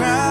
ground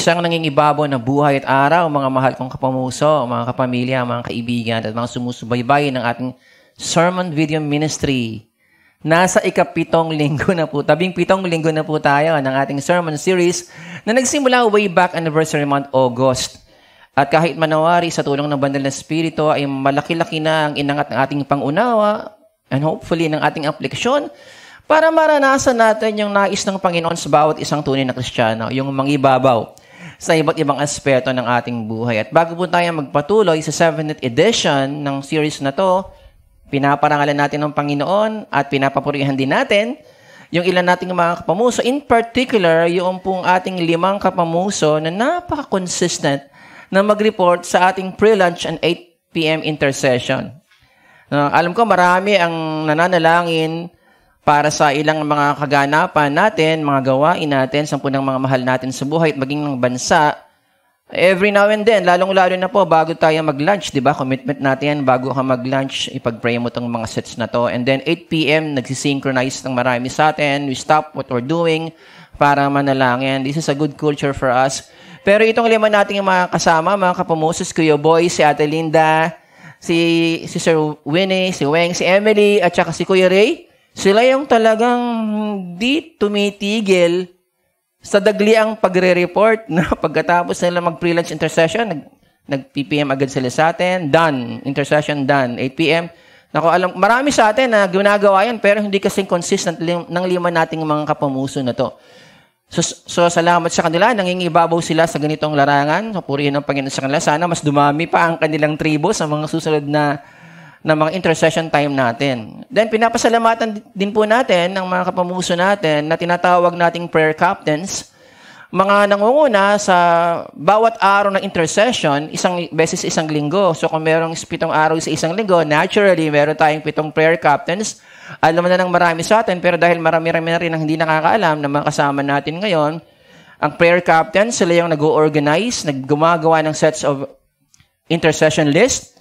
Isang nangingibabo ng buhay at araw, mga mahal kong kapamuso, mga kapamilya, mga kaibigan, at mga sumusubaybay ng ating Sermon Video Ministry. Nasa ikapitong linggo na po, tabing pitong linggo na po tayo ng ating sermon series na nagsimula way back anniversary month August. At kahit manawari sa tulong ng Banal na Espiritu ay malaki-laki na ang inangat ng ating pangunawa and hopefully ng ating aplikasyon para maranasan natin yung nais ng Panginoon sa bawat isang tunay na Kristiyano, yung mangibabaw sa iba't ibang aspeto ng ating buhay. At bago po tayo magpatuloy sa 7th edition ng series na to, pinaparangalan natin ng Panginoon at pinapapurihan din natin yung ilan nating mga kapamuso. In particular, yung pong ating limang kapamuso na napaka-consistent na mag-report sa ating pre-lunch and 8 p.m. intercession. Uh, alam ko marami ang nananalangin para sa ilang mga kaganapan natin, mga gawain natin, sa punang mga mahal natin sa buhay at maging ng bansa, every now and then, lalong-lalo na po, bago tayo mag-lunch, di ba? Commitment natin yan, bago ka mag-lunch, ipag-pray mo tong mga sets na to. And then, 8pm, nagsisynchronize ng marami sa atin. We stop what we're doing para manalangin. This is a good culture for us. Pero itong lima nating mga kasama, mga kapumusos, Kuya Boy, si Ate Linda, si, si Sir Winnie, si Weng, si Emily, at saka si Kuya Ray, sila yung talagang hindi tumitigil sa dagliang pagre-report na pagkatapos nila mag prelunch lunch intercession, nag, nag-PPM agad sila sa atin, done, intercession done, 8 p.m. Nako, alam, marami sa atin na ginagawa yan, pero hindi kasing consistent lim, ng lima nating mga kapamuso na to. So, so, salamat sa kanila, nangingibabaw sila sa ganitong larangan, so purihin ng Panginoon sa kanila. Sana mas dumami pa ang kanilang tribo sa mga susunod na ng mga intercession time natin. Then pinapasalamatan din po natin ng mga kapamuso natin na tinatawag nating prayer captains, mga nangunguna sa bawat araw ng intercession, isang beses isang linggo. So kung merong pitong araw sa isang linggo, naturally, meron tayong pitong prayer captains. Alam na ng marami sa atin, pero dahil marami-rami na rin ang hindi nakakaalam na mga kasama natin ngayon, ang prayer captains, sila yung nag-organize, naggumagawa ng sets of intercession list,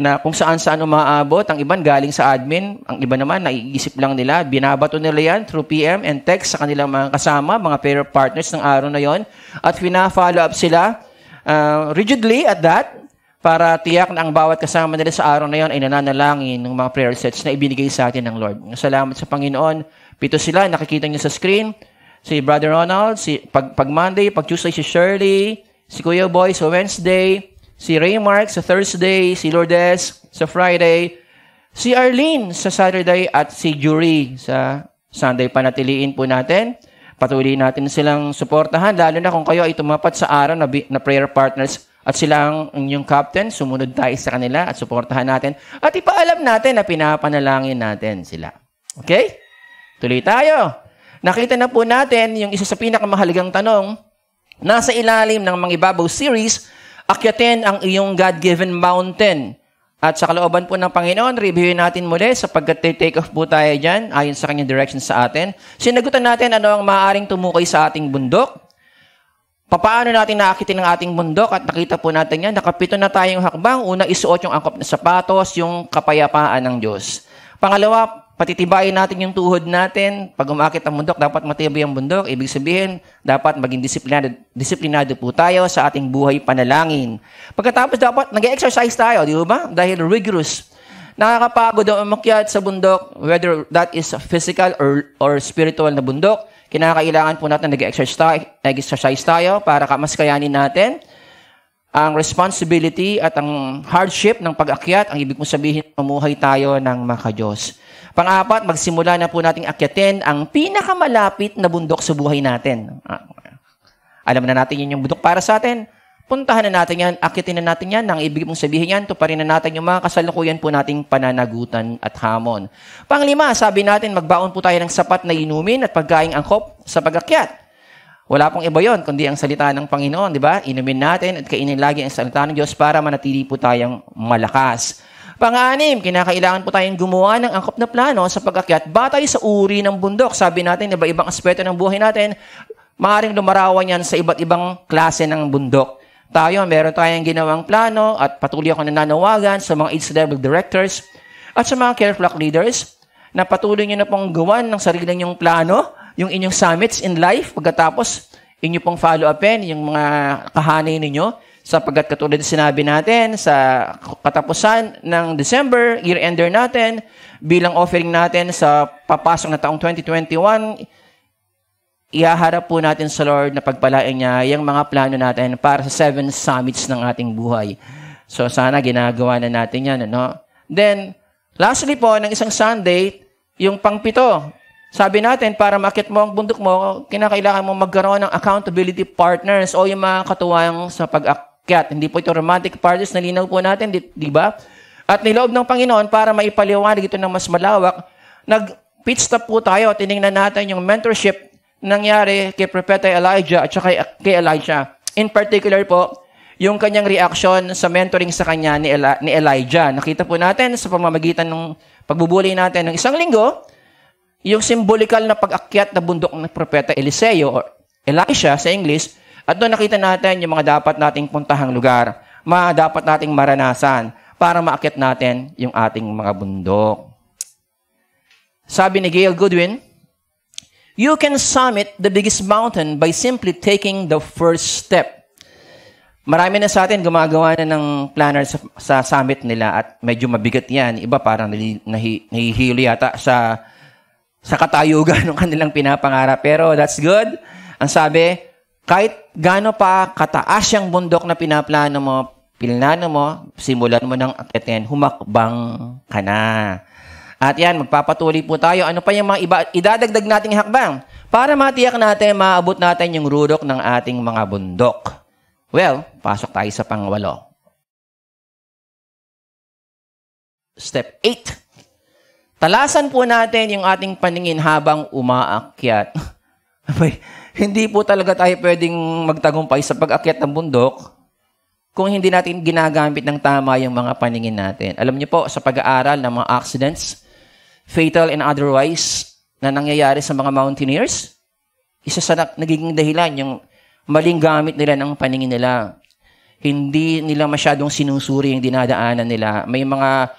na kung saan saan umaabot, ang iban galing sa admin, ang iba naman naiisip lang nila, binabato nila yan through PM and text sa kanilang mga kasama, mga pair partners ng araw na yon at fina-follow up sila uh, rigidly at that para tiyak na ang bawat kasama nila sa araw na yon ay nananalangin ng mga prayer sets na ibinigay sa atin ng Lord. Salamat sa Panginoon. Pito sila, nakikita niyo sa screen. Si Brother Ronald, si pag, pag Monday, pag Tuesday si Shirley, si Kuya Boy so Wednesday, Si Raymark sa Thursday, si Lourdes sa Friday, si Arlene sa Saturday at si Jury sa Sunday. Panatiliin po natin. Patuloy natin silang suportahan, lalo na kung kayo ay tumapat sa araw na, na prayer partners at silang ang inyong captain. Sumunod tayo sa kanila at suportahan natin. At ipaalam natin na pinapanalangin natin sila. Okay? Tuloy tayo. Nakita na po natin yung isa sa pinakamahalagang tanong nasa ilalim ng mga ibabaw series akyatin ang iyong God-given mountain. At sa kalooban po ng Panginoon, reviewin natin muli sapagkat take off po tayo dyan ayon sa kanyang direction sa atin. Sinagutan natin ano ang maaaring tumukoy sa ating bundok. Papaano natin naakitin ang ating bundok at nakita po natin yan. Nakapito na tayong hakbang. Una, isuot yung angkop na sapatos, yung kapayapaan ng Diyos. Pangalawa, patitibayin natin yung tuhod natin. Pag umakit ang bundok, dapat matibay ang bundok. Ibig sabihin, dapat maging disiplinado, disiplinado po tayo sa ating buhay panalangin. Pagkatapos dapat, nag-exercise tayo, di ba? Dahil rigorous. Nakakapagod ang umakyat sa bundok, whether that is physical or, or spiritual na bundok. Kinakailangan po natin nag-exercise tayo para mas kayanin natin ang responsibility at ang hardship ng pag-akyat, ang ibig kong sabihin, mamuhay tayo ng makajos. Pang-apat, magsimula na po nating akyatin ang pinakamalapit na bundok sa buhay natin. Ah, alam na natin yun yung bundok para sa atin. Puntahan na natin yan, akyatin na natin yan, ang ibig mong sabihin yan, tuparin na natin yung mga kasalukuyan po nating pananagutan at hamon. Panglima, sabi natin, magbaon po tayo ng sapat na inumin at pagkaing angkop sa pag-akyat. Wala pong iba yon kundi ang salita ng Panginoon, di ba? Inumin natin at kainin lagi ang salita ng Diyos para manatili po tayong malakas. Pang-anim, kinakailangan po tayong gumawa ng angkop na plano sa pag-akyat batay sa uri ng bundok. Sabi natin, iba-ibang aspeto ng buhay natin, maaaring lumarawan yan sa iba't ibang klase ng bundok. Tayo, meron tayong ginawang plano at patuloy ako nananawagan sa mga age level directors at sa mga care flock leaders na patuloy nyo na pong gawan ng sarili ninyong plano yung inyong summits in life, pagkatapos inyo pong follow-upin yung mga kahanay ninyo sapagkat katulad sinabi natin sa katapusan ng December, year-ender natin, bilang offering natin sa papasok na taong 2021, iaharap po natin sa Lord na pagpalain niya yung mga plano natin para sa seven summits ng ating buhay. So sana ginagawa na natin yan. Ano? Then, lastly po, ng isang Sunday, yung pangpito, sabi natin, para makit mo ang bundok mo, kinakailangan mo magkaroon ng accountability partners o yung mga katuwang sa pag-akyat. Hindi po ito romantic partners, nalinaw po natin, di, di ba? At niloob ng Panginoon para maipaliwanag ito ng mas malawak, nag-pitch stop po tayo, tiningnan natin yung mentorship nangyari kay Propeta Elijah at saka kay Elijah. In particular po, yung kanyang reaction sa mentoring sa kanya ni, Eli- ni Elijah. Nakita po natin sa pamamagitan ng pagbubuli natin ng isang linggo, yung simbolikal na pag-akyat na bundok ng propeta Eliseo or Elisha sa English, at doon nakita natin yung mga dapat nating puntahang lugar, mga dapat nating maranasan para maakyat natin yung ating mga bundok. Sabi ni Gail Goodwin, You can summit the biggest mountain by simply taking the first step. Marami na sa atin gumagawa na ng planner sa, sa summit nila at medyo mabigat yan. Iba parang nahi, nahihilo yata sa sa katayugan ng kanilang pinapangarap. Pero that's good. Ang sabi, kahit gaano pa kataas yung bundok na pinaplano mo, pinano mo, simulan mo ng akitin, humakbang ka na. At yan, magpapatuloy po tayo. Ano pa yung mga iba, idadagdag natin hakbang para matiyak natin, maabot natin yung rurok ng ating mga bundok. Well, pasok tayo sa pangwalo. Step 8 Talasan po natin yung ating paningin habang umaakyat. hindi po talaga tayo pwedeng magtagumpay sa pag-akyat ng bundok kung hindi natin ginagamit ng tama yung mga paningin natin. Alam niyo po, sa pag-aaral ng mga accidents, fatal and otherwise, na nangyayari sa mga mountaineers, isa sa nagiging dahilan yung maling gamit nila ng paningin nila. Hindi nila masyadong sinusuri yung dinadaanan nila. May mga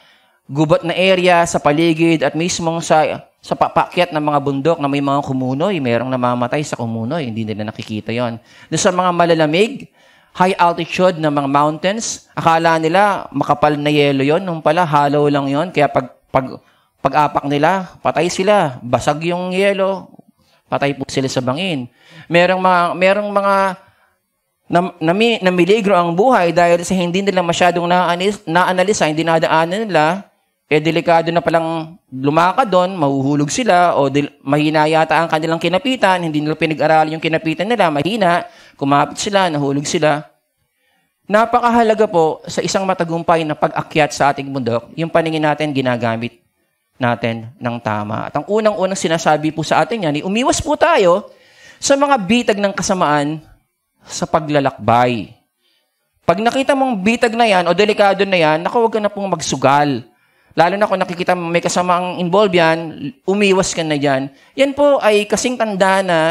gubat na area sa paligid at mismong sa sa papakyat ng mga bundok na may mga kumunoy, mayroong namamatay sa kumunoy, hindi nila nakikita yon. Doon sa mga malalamig, high altitude ng mga mountains, akala nila makapal na yelo yon, nung pala hollow lang yon, kaya pag, pag pag-apak nila, patay sila, basag yung yelo, patay po sila sa bangin. Merong mga, merong mga nam, nami, namiligro ang buhay dahil sa hindi nila masyadong na-analisa, hindi nadaanan nila eh delikado na palang lumakad doon, mahuhulog sila, o dil- mahina yata ang kanilang kinapitan, hindi nila pinag-aralan yung kinapitan nila, mahina, kumapit sila, nahulog sila. Napakahalaga po sa isang matagumpay na pag-akyat sa ating bundok, yung paningin natin ginagamit natin ng tama. At ang unang-unang sinasabi po sa atin yan, eh, umiwas po tayo sa mga bitag ng kasamaan sa paglalakbay. Pag nakita mong bitag na yan o delikado na yan, naku, huwag ka na pong magsugal lalo na kung nakikita mo may kasamang involved yan, umiwas ka na dyan. Yan po ay kasing tanda na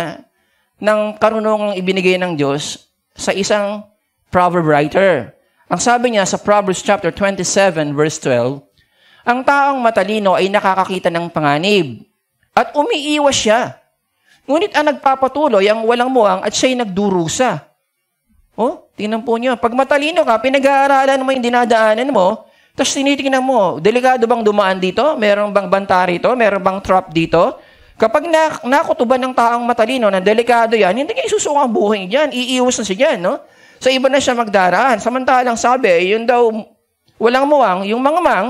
ng karunungang ibinigay ng Diyos sa isang proverb writer. Ang sabi niya sa Proverbs chapter 27 verse 12, ang taong matalino ay nakakakita ng panganib at umiiwas siya. Ngunit ang nagpapatuloy ang walang muang at siya'y nagdurusa. Oh, tingnan po niyo. Pag matalino ka, pinag-aaralan mo yung dinadaanan mo, tapos tinitingnan mo, delikado bang dumaan dito? Meron bang banta rito? Meron bang trap dito? Kapag na, nakutuban ng taong matalino na delikado yan, hindi niya isusuka ang buhay niyan. Iiwas na siya dyan, no? Sa so, iba na siya magdaraan. Samantalang sabi, yun daw, walang muwang, yung mga mang,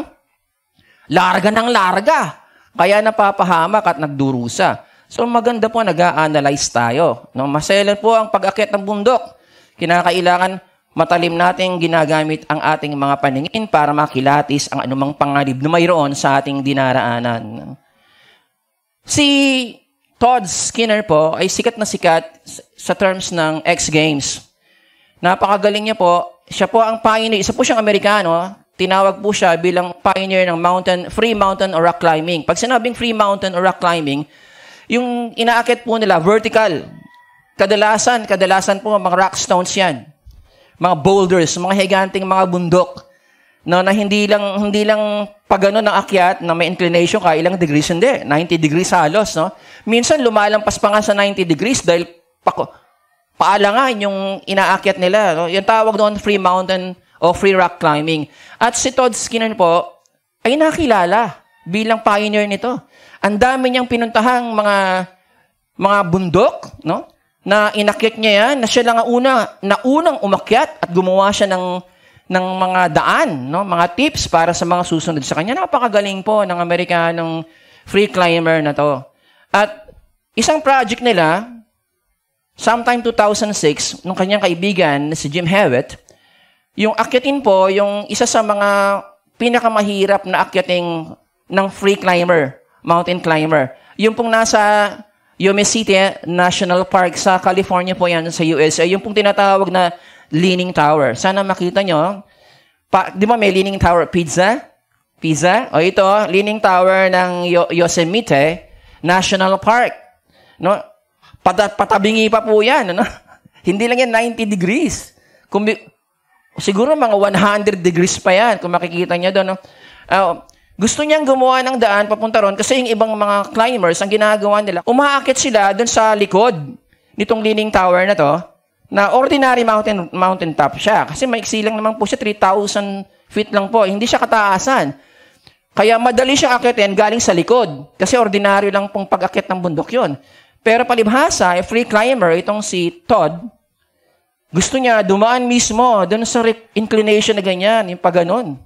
larga ng larga. Kaya napapahamak at nagdurusa. So maganda po nag-a-analyze tayo. No? Maselan po ang pag-akit ng bundok. Kinakailangan Matalim nating ginagamit ang ating mga paningin para makilatis ang anumang panganib na mayroon sa ating dinaraanan. Si Todd Skinner po ay sikat na sikat sa terms ng X Games. Napakagaling niya po. Siya po ang pioneer. Isa po siyang Amerikano. Tinawag po siya bilang pioneer ng mountain, free mountain or rock climbing. Pag sinabing free mountain or rock climbing, yung inaakit po nila, vertical. Kadalasan, kadalasan po mga rock stones yan mga boulders, mga higanting mga bundok, no, na hindi lang, hindi lang pagano ano akyat, na may inclination ka, ilang degrees, hindi, 90 degrees halos, no? Minsan lumalampas pa nga sa 90 degrees dahil pako, nga yung inaakyat nila. No? Yung tawag doon, free mountain o free rock climbing. At si Todd Skinner po, ay nakilala bilang pioneer nito. Ang dami niyang pinuntahang mga mga bundok, no? na inakyat niya yan, na siya lang ang una, na unang umakyat at gumawa siya ng, ng mga daan, no? mga tips para sa mga susunod sa kanya. Napakagaling po ng Amerikanong free climber na to. At isang project nila, sometime 2006, nung kanyang kaibigan na si Jim Hewitt, yung akyatin po, yung isa sa mga pinakamahirap na akyating ng free climber, mountain climber. Yung pong nasa Yume City National Park sa California po yan sa USA. Yung pong tinatawag na Leaning Tower. Sana makita nyo. Pa, di ba may Leaning Tower Pizza? Pizza? O ito, Leaning Tower ng Yo- Yosemite National Park. No? Pat- patabingi pa po yan. Ano? Hindi lang yan 90 degrees. Kung, siguro mga 100 degrees pa yan kung makikita nyo doon. No? Uh, gusto niyang gumawa ng daan papunta ron kasi yung ibang mga climbers, ang ginagawa nila, umaakit sila dun sa likod nitong leaning tower na to, na ordinary mountain, mountain top siya. Kasi maiksi lang naman po siya, 3,000 feet lang po. Hindi siya kataasan. Kaya madali siya akitin galing sa likod. Kasi ordinaryo lang pong pag-akit ng bundok yon. Pero palibhasa, free climber, itong si Todd, gusto niya dumaan mismo doon sa inclination na ganyan, yung pag anon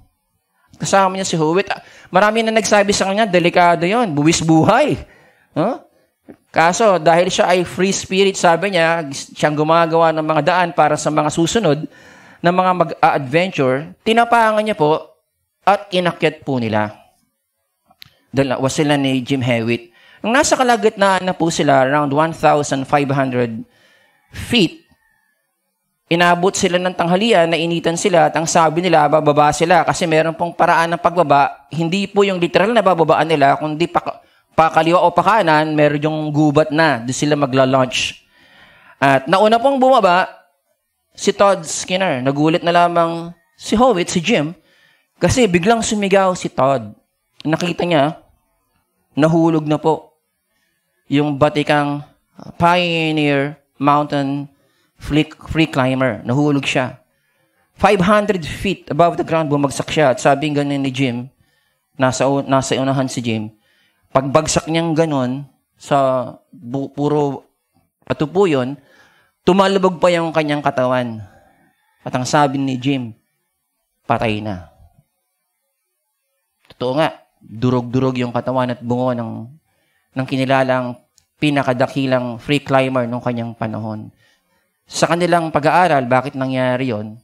Kasama niya si Huwit. Marami na nagsabi sa kanya, delikado yon, buwis buhay. No? Kaso, dahil siya ay free spirit, sabi niya, siyang gumagawa ng mga daan para sa mga susunod na mga mag-adventure, tinapangan niya po at inakyat po nila. Dala, was sila ni Jim Hewitt. Nung nasa kalagitnaan na po sila, around 1,500 feet, Inabot sila ng tanghalian, nainitan sila at ang sabi nila, bababa sila kasi meron pong paraan ng pagbaba. Hindi po yung literal na bababaan nila, kundi pa, pakaliwa o pakanan, meron yung gubat na. Doon sila magla-launch. At nauna pong bumaba, si Todd Skinner. Nagulit na lamang si Howitt, si Jim, kasi biglang sumigaw si Todd. Nakita niya, nahulog na po yung batikang Pioneer Mountain free, free climber. Nahulog siya. 500 feet above the ground, bumagsak siya. At sabi ganun ni Jim, nasa, nasa unahan si Jim, pagbagsak niyang ganun sa bu, puro patupo yun, tumalabog pa yung kanyang katawan. At ang sabi ni Jim, patay na. Totoo nga, durog-durog yung katawan at bungo ng, ng kinilalang pinakadakilang free climber nung kanyang panahon. Sa kanilang pag-aaral, bakit nangyari yon?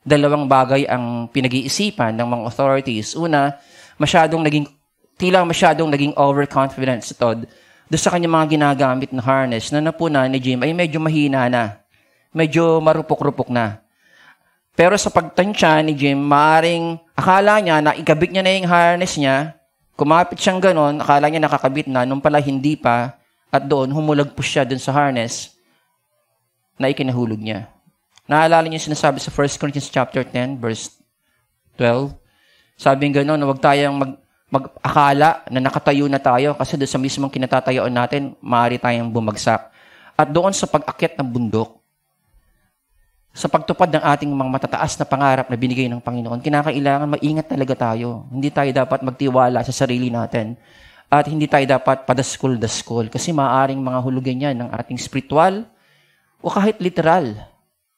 Dalawang bagay ang pinag-iisipan ng mga authorities. Una, masyadong naging, tila masyadong naging overconfident si Todd do sa kanyang mga ginagamit na harness na napunan ni Jim ay medyo mahina na. Medyo marupok-rupok na. Pero sa pagtansya ni Jim, maaring akala niya na ikabit niya na yung harness niya, kumapit siyang ganon, akala niya nakakabit na, nung pala hindi pa, at doon po siya dun sa harness na ikinahulog niya. Naalala niyo sinasabi sa 1 Corinthians chapter 10 verse 12. Sabing gano'n na huwag tayong mag, mag-akala na nakatayo na tayo kasi doon sa mismong kinatatayuan natin, maaari tayong bumagsak. At doon sa pag-akit ng bundok, sa pagtupad ng ating mga matataas na pangarap na binigay ng Panginoon, kinakailangan maingat talaga tayo. Hindi tayo dapat magtiwala sa sarili natin at hindi tayo dapat padaskol-daskol kasi maaaring mga hulugan yan ng ating spiritual o kahit literal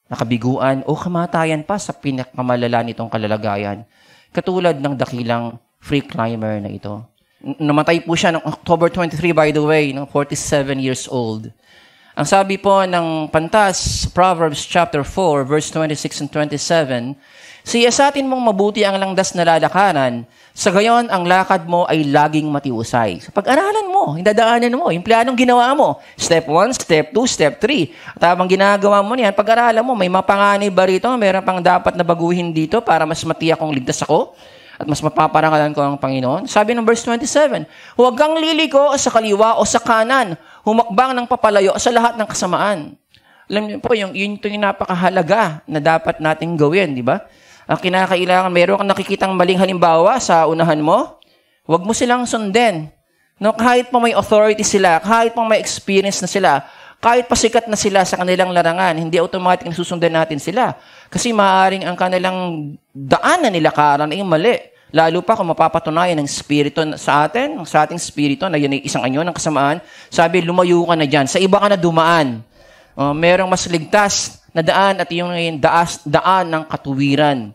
na kabiguan o kamatayan pa sa pinakamalala nitong kalalagayan, katulad ng dakilang free climber na ito. Namatay po siya noong October 23, by the way, ng 47 years old. Ang sabi po ng pantas, Proverbs chapter 4, verse 26 and 27, sa atin mong mabuti ang langdas na lalakaran, sa gayon ang lakad mo ay laging matiusay. So pag-aralan mo, hindadaanan mo, yung planong ginawa mo. Step 1, step 2, step 3. At habang ginagawa mo niyan, pag-aralan mo, may mapanganib ba rito? Meron pang dapat na baguhin dito para mas matiyak kong ligtas ako? at mas mapaparangalan ko ang Panginoon? Sabi ng verse 27, Huwag kang liliko sa kaliwa o sa kanan, humakbang ng papalayo sa lahat ng kasamaan. Alam niyo po, yung, yun ito yung napakahalaga na dapat nating gawin, di ba? Ang kinakailangan, meron kang nakikitang maling halimbawa sa unahan mo, huwag mo silang sundin. No, kahit pa may authority sila, kahit pa may experience na sila, kahit pa sikat na sila sa kanilang larangan, hindi automatic na susundin natin sila. Kasi maaaring ang kanilang daanan nila karan ay mali. Lalo pa kung mapapatunayan ng spirito sa atin, sa ating spirito na yun ay isang anyo ng kasamaan, sabi, lumayo ka na dyan. Sa iba ka na dumaan. Uh, merong mas ligtas na daan at iyong ngayon daas, daan ng katuwiran.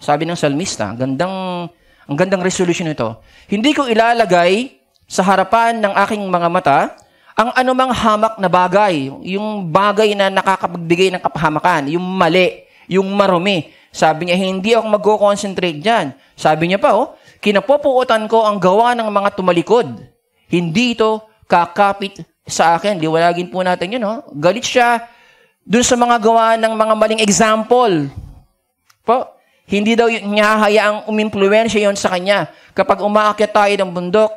Sabi ng salmista, ang gandang, ang gandang resolution nito. Hindi ko ilalagay sa harapan ng aking mga mata ang anumang hamak na bagay, yung bagay na nakakapagbigay ng kapahamakan, yung mali, yung marumi. Sabi niya, hindi ako magko-concentrate dyan. Sabi niya pa, oh, kinapupuutan ko ang gawa ng mga tumalikod. Hindi ito kakapit sa akin. Liwalagin po natin yun. Oh. Galit siya dun sa mga gawa ng mga maling example. Po, hindi daw niya hayaang umimpluwensya yon sa kanya. Kapag umaakyat tayo ng bundok,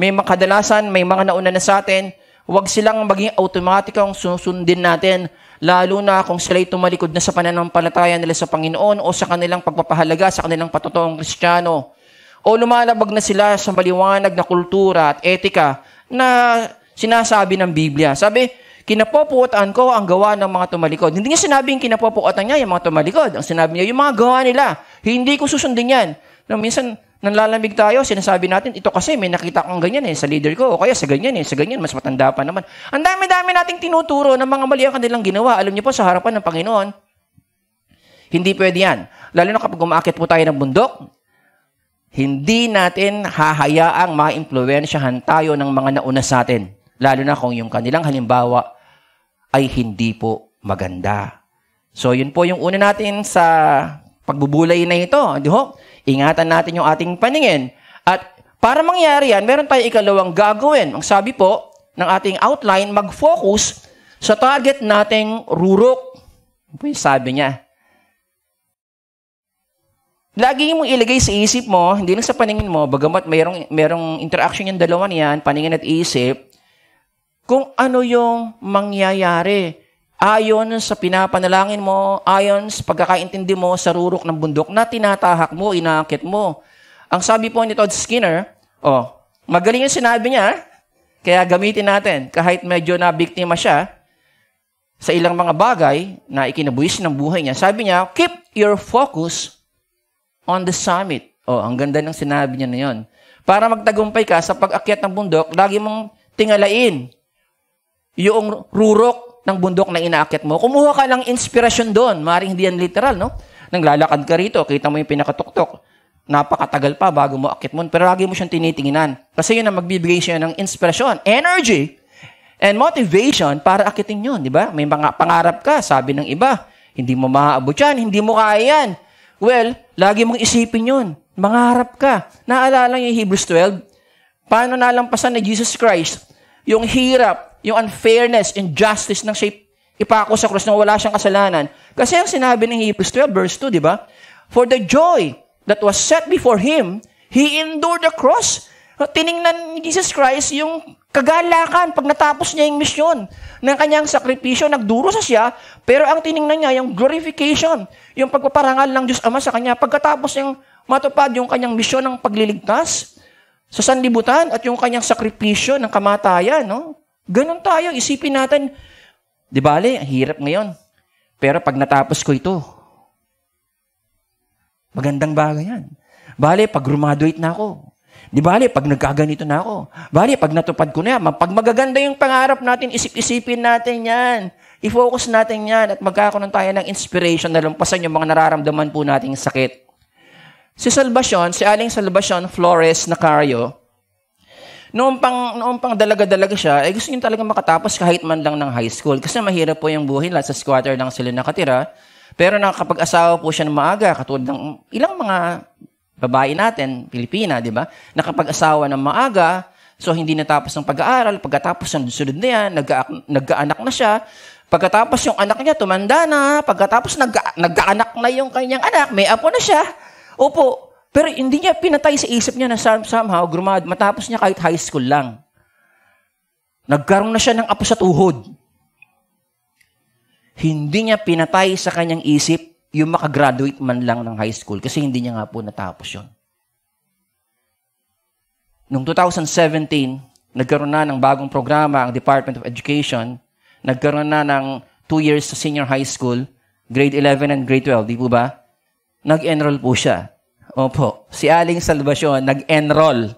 may makadalasan, may mga nauna na sa atin, huwag silang maging automatikong susundin natin, lalo na kung sila'y tumalikod na sa pananampalataya nila sa Panginoon o sa kanilang pagpapahalaga sa kanilang patotoong kristyano. O lumalabag na sila sa maliwanag na kultura at etika na sinasabi ng Biblia. Sabi, Kinapopuotan ko ang gawa ng mga tumalikod. Hindi niya sinabing kinapopuotan niya yung mga tumalikod. Ang sinabi niya, yung mga gawa nila, hindi ko susundin yan. No, minsan, nanlalamig tayo, sinasabi natin, ito kasi may nakita kong ganyan eh, sa leader ko, o kaya sa ganyan eh, sa ganyan, mas matanda pa naman. Ang dami-dami nating tinuturo ng mga mali ang kanilang ginawa. Alam niyo po, sa harapan ng Panginoon, hindi pwede yan. Lalo na kapag umaakit po tayo ng bundok, hindi natin hahayaang maimpluwensyahan tayo ng mga nauna sa atin. Lalo na kung yung kanilang halimbawa ay hindi po maganda. So yun po yung una natin sa pagbubulay na ito. Di ho? Ingatan natin yung ating paningin. At para mangyari yan, meron tayong ikalawang gagawin. Ang sabi po ng ating outline, mag-focus sa target nating rurok. Ano yung sabi niya? Lagi mong ilagay sa isip mo, hindi lang sa paningin mo, bagamat mayroong, mayroong interaction yung dalawa niyan, paningin at isip, kung ano yung mangyayari ayon sa pinapanalangin mo, ayon sa pagkakaintindi mo sa rurok ng bundok na tinatahak mo, inaakit mo. Ang sabi po ni Todd Skinner, oh, magaling yung sinabi niya, ah. kaya gamitin natin kahit medyo na biktima siya sa ilang mga bagay na ikinabuhis ng buhay niya. Sabi niya, keep your focus on the summit. Oh, ang ganda ng sinabi niya na yun. Para magtagumpay ka sa pag-akyat ng bundok, lagi mong tingalain yung rurok ng bundok na inaakit mo, kumuha ka ng inspirasyon doon. Maring hindi yan literal, no? Nang lalakad ka rito, kita mo yung pinakatuktok. Napakatagal pa bago mo akit mo. Pero lagi mo siyang tinitinginan. Kasi yun ang magbibigay siya ng inspirasyon, energy, and motivation para akitin yun, di ba? May mga pangarap ka, sabi ng iba. Hindi mo maaabot yan, hindi mo kaya yan. Well, lagi mong isipin yun. Mangarap ka. Naalala yung Hebrews 12? Paano nalampasan ni Jesus Christ yung hirap, yung unfairness, injustice ng shape ipako sa cross na wala siyang kasalanan. Kasi ang sinabi ng Hebrews 12 verse 2, di ba? For the joy that was set before Him, He endured the cross. Tiningnan ni Jesus Christ yung kagalakan pag natapos niya yung misyon ng kanyang sakripisyo. Nagduro sa siya, pero ang tiningnan niya yung glorification, yung pagpaparangal ng Diyos Ama sa kanya pagkatapos niyang matupad yung kanyang misyon ng pagliligtas sa sanlibutan at yung kanyang sakripisyo ng kamatayan, no? Ganun tayo, isipin natin, di ba, ang hirap ngayon. Pero pag natapos ko ito, magandang bagay yan. Bale, pag graduate na ako, di bale, pag nagkaganito na ako, bale, pag natupad ko na yan, pag magaganda yung pangarap natin, isip-isipin natin yan. I-focus natin yan at magkakaroon tayo ng inspiration na lumpasan yung mga nararamdaman po nating sakit. Si Salvacion, si Aling Salvacion Flores Nacario, noong pang, noong pang dalaga-dalaga siya, eh gusto niya talaga makatapos kahit man lang ng high school. Kasi mahirap po yung buhay nila. Sa squatter lang sila nakatira. Pero nakakapag-asawa po siya ng maaga, katulad ng ilang mga babae natin, Pilipina, di ba? Nakapag-asawa ng maaga, so hindi natapos ng pag-aaral. Pagkatapos ng sunod na yan, nagkaanak na siya. Pagkatapos yung anak niya, tumanda na. Pagkatapos nagkaanak na yung kanyang anak, may apo na siya. Opo, pero hindi niya pinatay sa isip niya na somehow, grumad, matapos niya kahit high school lang. Nagkaroon na siya ng apo sa tuhod. Hindi niya pinatay sa kanyang isip yung makagraduate man lang ng high school kasi hindi niya nga po natapos yon. Noong 2017, nagkaroon na ng bagong programa ang Department of Education. Nagkaroon na ng two years sa senior high school, grade 11 and grade 12, di po ba? nag-enroll po siya. Opo, si Aling Salvacion nag-enroll.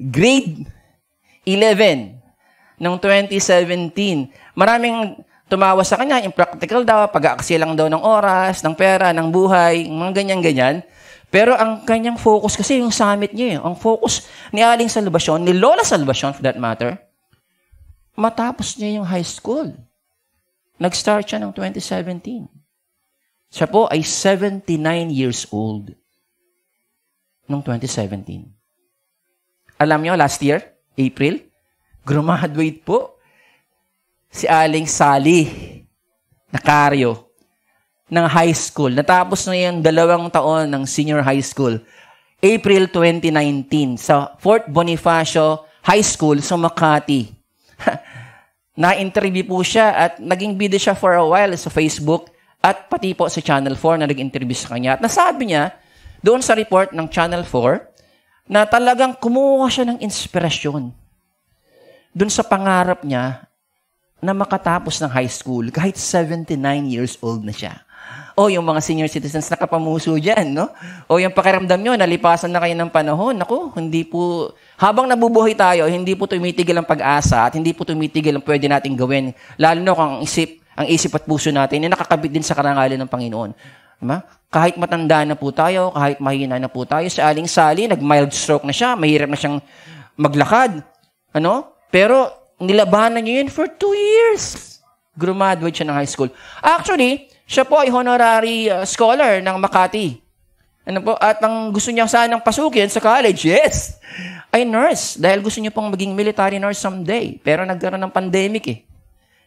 Grade 11 noong 2017. Maraming tumawa sa kanya, impractical daw, pag-aaksi lang daw ng oras, ng pera, ng buhay, mga ganyan-ganyan. Pero ang kanyang focus kasi yung summit niya, eh. ang focus ni Aling Salvacion, ni Lola Salvacion for that matter, matapos niya yung high school. Nag-start siya ng 2017. Siya po ay 79 years old noong 2017. Alam niyo, last year, April, graduate po si Aling Sally Nakario ng high school. Natapos na yung dalawang taon ng senior high school. April 2019 sa Fort Bonifacio High School sa Makati. Na-interview po siya at naging video siya for a while sa Facebook at pati po sa Channel 4 na nag-interview sa kanya. At nasabi niya, doon sa report ng Channel 4, na talagang kumuha siya ng inspirasyon doon sa pangarap niya na makatapos ng high school kahit 79 years old na siya. O yung mga senior citizens nakapamuso kapamuso dyan, no? O yung pakiramdam nyo, nalipasan na kayo ng panahon. Naku, hindi po, habang nabubuhay tayo, hindi po tumitigil ang pag-asa at hindi po tumitigil ang pwede nating gawin. Lalo na kung isip ang isip at puso natin ay nakakabit din sa karangalan ng Panginoon. Diba? Kahit matanda na po tayo, kahit mahina na po tayo, sa aling sali, nag-mild stroke na siya, mahirap na siyang maglakad. Ano? Pero nilabanan niya yun for two years. Graduate siya ng high school. Actually, siya po ay honorary uh, scholar ng Makati. Ano po? At ang gusto niya sanang pasukin sa college, yes, ay nurse. Dahil gusto niya pong maging military nurse someday. Pero nagkaroon ng pandemic eh.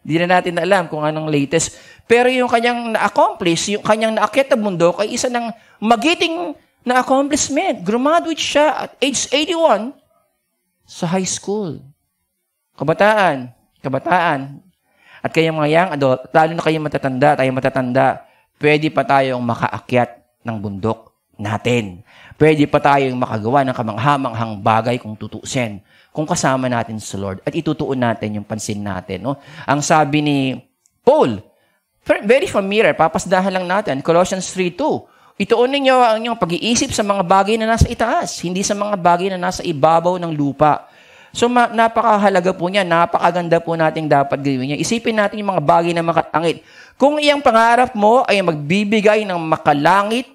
Hindi na natin alam kung anong latest. Pero yung kanyang na-accomplish, yung kanyang naakit na bundok ay isa ng magiting na accomplishment. Graduate siya at age 81 sa high school. Kabataan, kabataan. At kayong mga young adult, lalo na kayong matatanda, tayong matatanda, pwede pa tayong makaakyat ng bundok natin. Pwede pa tayong makagawa ng kamanghamanghang bagay kung tutusin kung kasama natin sa Lord at itutuon natin yung pansin natin. No? Ang sabi ni Paul, very familiar, papasdahan lang natin, Colossians 3.2, ituon ninyo ang inyong pag-iisip sa mga bagay na nasa itaas, hindi sa mga bagay na nasa ibabaw ng lupa. So ma- napakahalaga po niya, napakaganda po nating dapat gawin niya. Isipin natin yung mga bagay na makatangit. Kung iyang pangarap mo ay magbibigay ng makalangit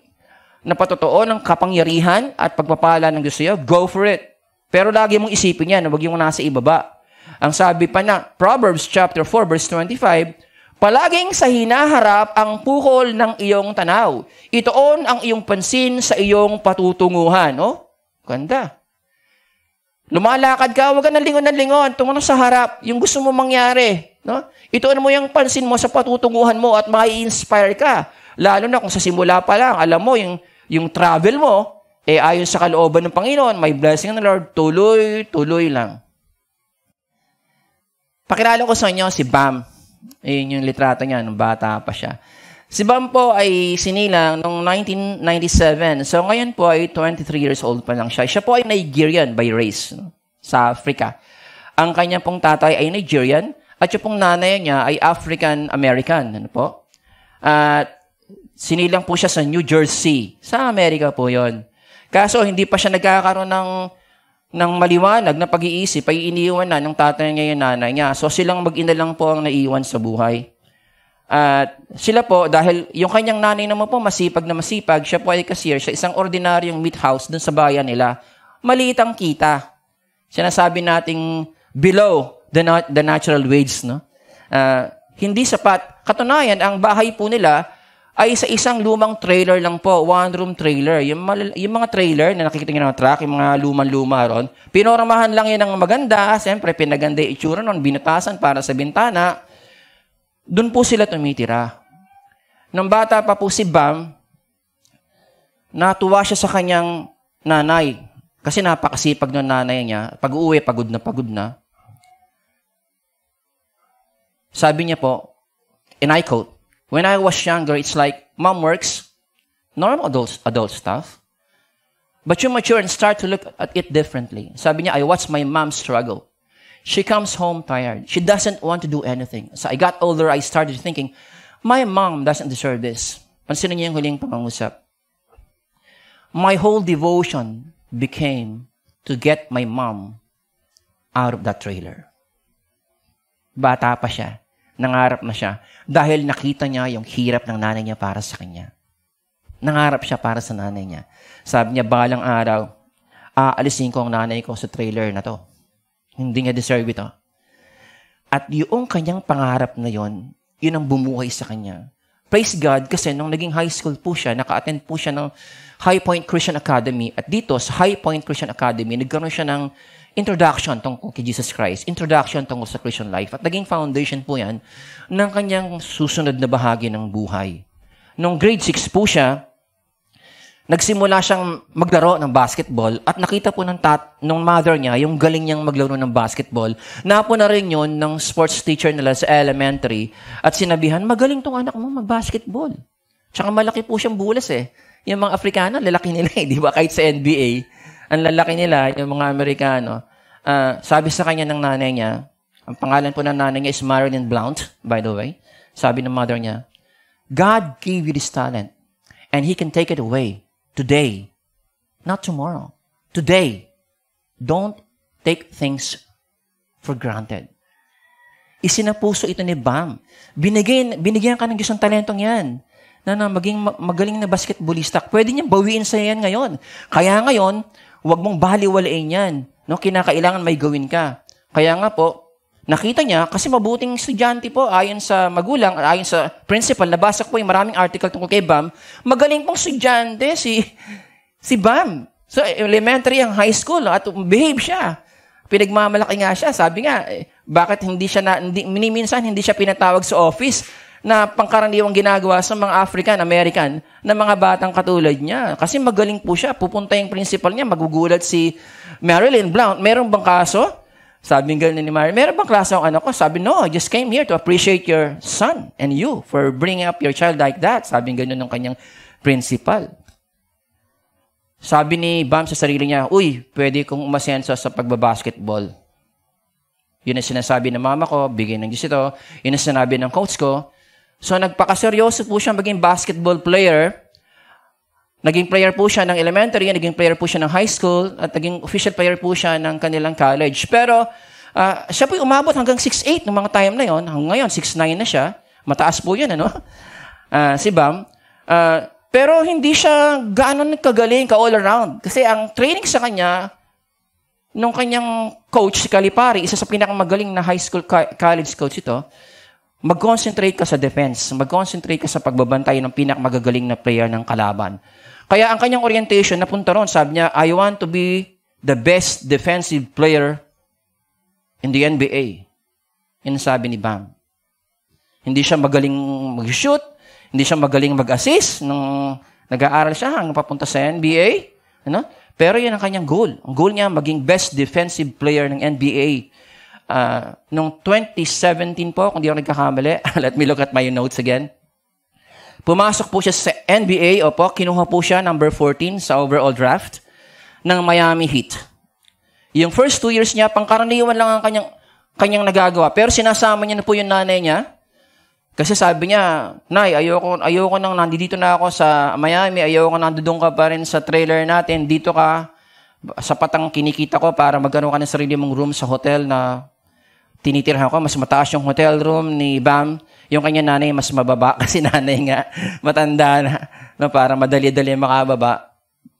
na patotoo ng kapangyarihan at pagpapala ng gusto iyo, go for it. Pero lagi mong isipin yan, huwag yung nasa ibaba. Ang sabi pa na, Proverbs chapter 4 verse 25, Palaging sa hinaharap ang pukol ng iyong tanaw. Itoon ang iyong pansin sa iyong patutunguhan. Oh, ganda. Lumalakad ka, huwag ka na lingon lingon. Tumunong sa harap, yung gusto mo mangyari. No? Itoon mo yung pansin mo sa patutunguhan mo at mai-inspire ka. Lalo na kung sa simula pa lang, alam mo, yung, yung travel mo, eh ayon sa kalooban ng Panginoon, may blessing ng Lord, tuloy-tuloy lang. Pakilala ko sa inyo si Bam. Ayun yung litrato niya, nung bata pa siya. Si Bam po ay sinilang noong 1997. So ngayon po ay 23 years old pa lang siya. Siya po ay Nigerian by race no? sa Africa. Ang kanya pong tatay ay Nigerian at yung pong nanay niya ay African-American. Ano po? At sinilang po siya sa New Jersey. Sa Amerika po yon. Kaso hindi pa siya nagkakaroon ng ng maliwanag na pag-iisip ay iniwan na ng tatay niya yung nanay niya. So silang mag-ina lang po ang naiwan sa buhay. At sila po, dahil yung kanyang nanay naman po masipag na masipag, siya po ay cashier sa isang ordinaryong meat house dun sa bayan nila. Maliit ang kita. Sinasabi nating below the, nat- the natural wage. No? Uh, hindi sapat. Katunayan, ang bahay po nila, ay sa isang lumang trailer lang po, one-room trailer. Yung, mal- yung mga trailer na nakikita nyo ng truck, yung mga lumang-luma ron, pinoramahan lang yun ng maganda. Siyempre, pinaganda yung itsura nun, binutasan para sa bintana. Doon po sila tumitira. Nung bata pa po si Bam, natuwa siya sa kanyang nanay. Kasi napakasipag ng nanay niya. Pag uwi, pagod na pagod na. Sabi niya po, and I quote, When I was younger, it's like mom works, normal adult, adult stuff. But you mature and start to look at it differently. Sabi niya, I watched my mom struggle. She comes home tired. She doesn't want to do anything. So I got older, I started thinking, my mom doesn't deserve this. Pansinin niyo yung huling pangungusap. My whole devotion became to get my mom out of that trailer. Bata pa siya. Nangarap na siya dahil nakita niya yung hirap ng nanay niya para sa kanya. Nangarap siya para sa nanay niya. Sabi niya, balang araw, aalisin ko ang nanay ko sa trailer na to. Hindi niya deserve ito. At yung kanyang pangarap na yon, yun ang bumuhay sa kanya. Praise God kasi nung naging high school po siya, naka-attend po siya ng High Point Christian Academy. At dito sa High Point Christian Academy, nagkaroon siya ng introduction tungkol kay Jesus Christ, introduction tungkol sa Christian life, at naging foundation po yan ng kanyang susunod na bahagi ng buhay. Nung grade 6 po siya, nagsimula siyang maglaro ng basketball at nakita po ng tat, nung mother niya, yung galing niyang maglaro ng basketball. Napo na rin yun ng sports teacher nila sa elementary at sinabihan, magaling tong anak mo mag-basketball. Tsaka malaki po siyang bulas eh. Yung mga Afrikano, lalaki nila eh, di ba? Kahit sa NBA, ang lalaki nila, yung mga Amerikano uh, sabi sa kanya ng nanay niya, ang pangalan po ng nanay niya is Marilyn Blount, by the way. Sabi ng mother niya, God gave you this talent and He can take it away today, not tomorrow. Today, don't take things for granted. Isinapuso ito ni Bam. Binigyan, binigyan ka ng Diyos ng talentong yan na, na maging magaling na basketballista. Pwede niyang bawiin sa yan ngayon. Kaya ngayon, huwag mong baliwalain yan. No, kinakailangan may gawin ka. Kaya nga po, nakita niya kasi mabuting estudyante po ayon sa magulang, ayon sa principal, nabasa ko po yung maraming article tungkol kay Bam, magaling pong estudyante si si Bam. So elementary ang high school at behave siya. Pinagmamalaki nga siya. Sabi nga, eh, bakit hindi siya na, hindi, minsan hindi siya pinatawag sa office na pangkaraniwang ginagawa sa mga African-American na mga batang katulad niya. Kasi magaling po siya. Pupunta yung principal niya, magugulat si Marilyn Blount. Meron bang kaso? Sabi ng ni Marilyn, meron bang klase ang anak ko? Sabi, no, I just came here to appreciate your son and you for bringing up your child like that. Sabi ganun ng kanyang principal. Sabi ni Bam sa sarili niya, uy, pwede kong umasenso sa pagbabasketball. Yun ang sinasabi ng mama ko, bigyan ng Diyos ito. Yun ang sinabi ng coach ko, So nagpakaseryoso po siya maging basketball player. Naging player po siya ng elementary, naging player po siya ng high school, at naging official player po siya ng kanilang college. Pero uh, siya po umabot hanggang 6'8 ng mga time na yon. Ngayon, 6'9 na siya. Mataas po yun, ano? Uh, si Bam. Uh, pero hindi siya gaano kagaling ka all around. Kasi ang training sa kanya, nung kanyang coach si Calipari, isa sa pinakamagaling na high school college coach ito, Mag-concentrate ka sa defense. Mag-concentrate ka sa pagbabantay ng pinakmagagaling na player ng kalaban. Kaya ang kanyang orientation napunta ron. Sabi niya, I want to be the best defensive player in the NBA. Yan sabi ni Bam. Hindi siya magaling mag-shoot. Hindi siya magaling mag-assist. Nung nag-aaral siya hanggang papunta sa NBA. Ano? Pero yan ang kanyang goal. Ang goal niya, maging best defensive player ng NBA uh, nung 2017 po, kung di ako nagkakamali, let me look at my notes again. Pumasok po siya sa NBA, opo, kinuha po siya number 14 sa overall draft ng Miami Heat. Yung first two years niya, pangkaraniwan lang ang kanyang, kanyang nagagawa. Pero sinasama niya na po yung nanay niya. Kasi sabi niya, Nay, ayoko, ayoko nang nandito na ako sa Miami, ayoko nang doon ka pa rin sa trailer natin, dito ka, sa patang kinikita ko para magkaroon ka ng sarili mong room sa hotel na tinitirhan ko, mas mataas yung hotel room ni Bam. Yung kanya nanay, mas mababa kasi nanay nga, matanda na, no, para madali-dali makababa.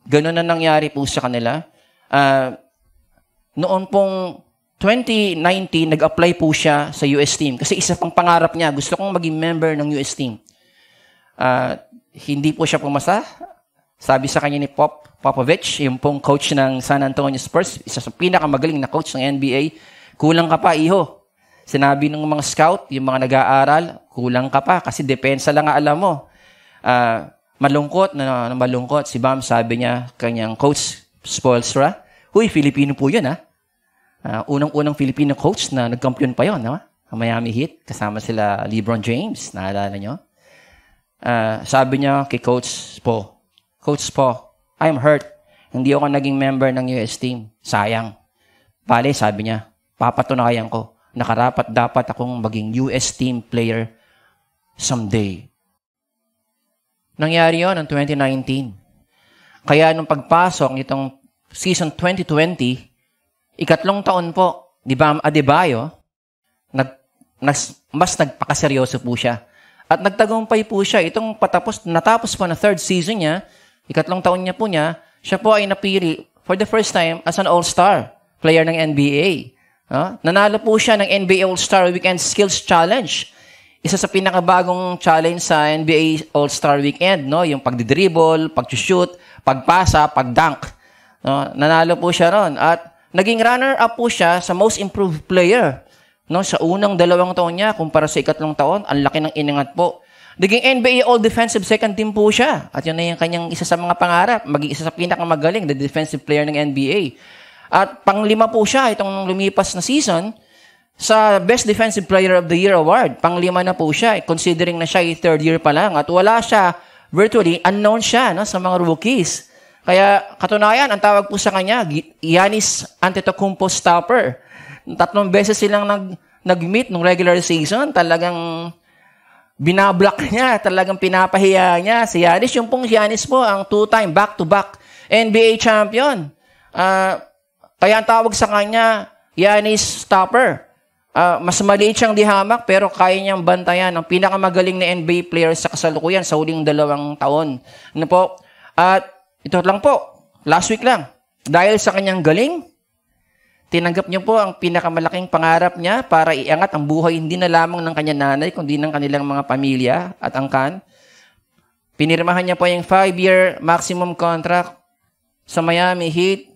Ganun na nangyari po sa kanila. Uh, noon pong 2019, nag-apply po siya sa US team. Kasi isa pang pangarap niya, gusto kong maging member ng US team. Uh, hindi po siya pumasa. Sabi sa kanya ni Pop Popovich, yung pong coach ng San Antonio Spurs, isa sa pinakamagaling na coach ng NBA, Kulang ka pa, iho. Sinabi ng mga scout, yung mga nag-aaral, kulang ka pa kasi depensa lang alam mo. Uh, malungkot, na, na malungkot. Si Bam sabi niya, kanyang coach, Spoelstra, Huy, Filipino po yun, ha? Uh, unang-unang Filipino coach na nagkampiyon pa yun, ha? Ang Miami Heat, kasama sila Lebron James, naalala nyo? Uh, ah, sabi niya kay Coach Po, Coach Po, I'm hurt. Hindi ako naging member ng US team. Sayang. Bale, sabi niya, Papatunayan ko na karapat dapat akong maging US team player someday. Nangyari yon ng 2019. Kaya nung pagpasok nitong season 2020, ikatlong taon po, di ba, Adebayo, nag, nas, mas nagpakaseryoso po siya. At nagtagumpay po siya. Itong patapos, natapos po na third season niya, ikatlong taon niya po niya, siya po ay napili for the first time as an all-star player ng NBA. Ha? Nanalo po siya ng NBA All-Star Weekend Skills Challenge. Isa sa pinakabagong challenge sa NBA All-Star Weekend, no? Yung pagdidribble, pag-shoot, pagpasa, pag-dunk. No? Nanalo po siya ron. At naging runner-up po siya sa Most Improved Player. No? Sa unang dalawang taon niya, kumpara sa ikatlong taon, ang laki ng inangat po. Naging NBA All-Defensive Second Team po siya. At yun na yung kanyang isa sa mga pangarap. Maging isa sa pinakamagaling, the defensive player ng NBA. At panglima po siya itong lumipas na season sa Best Defensive Player of the Year award. Panglima na po siya, eh. considering na siya ay third year pa lang. At wala siya, virtually, unknown siya no, sa mga rookies. Kaya katunayan, ang tawag po sa kanya, Yanis Antetokounmpo Stopper. Tatlong beses silang nag, nag-meet nung regular season. Talagang binablock niya, talagang pinapahiya niya si Yanis. Yung pong Yanis po, ang two-time, back-to-back NBA champion. Uh, kaya ang tawag sa kanya, yan is stopper. Uh, mas maliit siyang dihamak pero kaya niyang bantayan ang pinakamagaling na NBA player sa kasalukuyan sa huling dalawang taon. Ano po? At ito lang po, last week lang. Dahil sa kanyang galing, tinanggap niyo po ang pinakamalaking pangarap niya para iangat ang buhay hindi na lamang ng kanyang nanay kundi ng kanilang mga pamilya at angkan. Pinirmahan niya po yung 5-year maximum contract sa Miami Heat